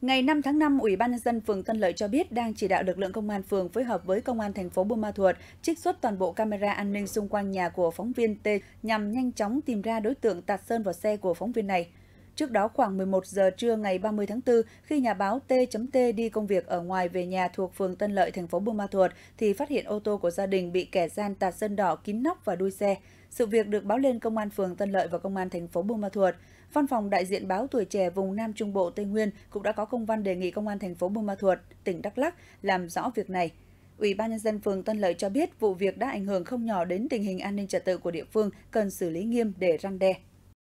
Ngày 5 tháng 5, Ủy ban nhân dân phường Tân Lợi cho biết đang chỉ đạo lực lượng công an phường phối hợp với công an thành phố Buôn Ma Thuột trích xuất toàn bộ camera an ninh xung quanh nhà của phóng viên T nhằm nhanh chóng tìm ra đối tượng tạt sơn vào xe của phóng viên này. Trước đó khoảng 11 giờ trưa ngày 30 tháng 4, khi nhà báo T.T đi công việc ở ngoài về nhà thuộc phường Tân Lợi, thành phố Buôn Ma Thuột, thì phát hiện ô tô của gia đình bị kẻ gian tạt sơn đỏ kín nóc và đuôi xe. Sự việc được báo lên Công an phường Tân Lợi và Công an thành phố Buôn Ma Thuột. Văn phòng đại diện báo tuổi trẻ vùng Nam Trung Bộ Tây Nguyên cũng đã có công văn đề nghị Công an thành phố Buôn Ma Thuột, tỉnh Đắk Lắk làm rõ việc này. Ủy ban nhân dân phường Tân Lợi cho biết vụ việc đã ảnh hưởng không nhỏ đến tình hình an ninh trật tự của địa phương, cần xử lý nghiêm để răn đe.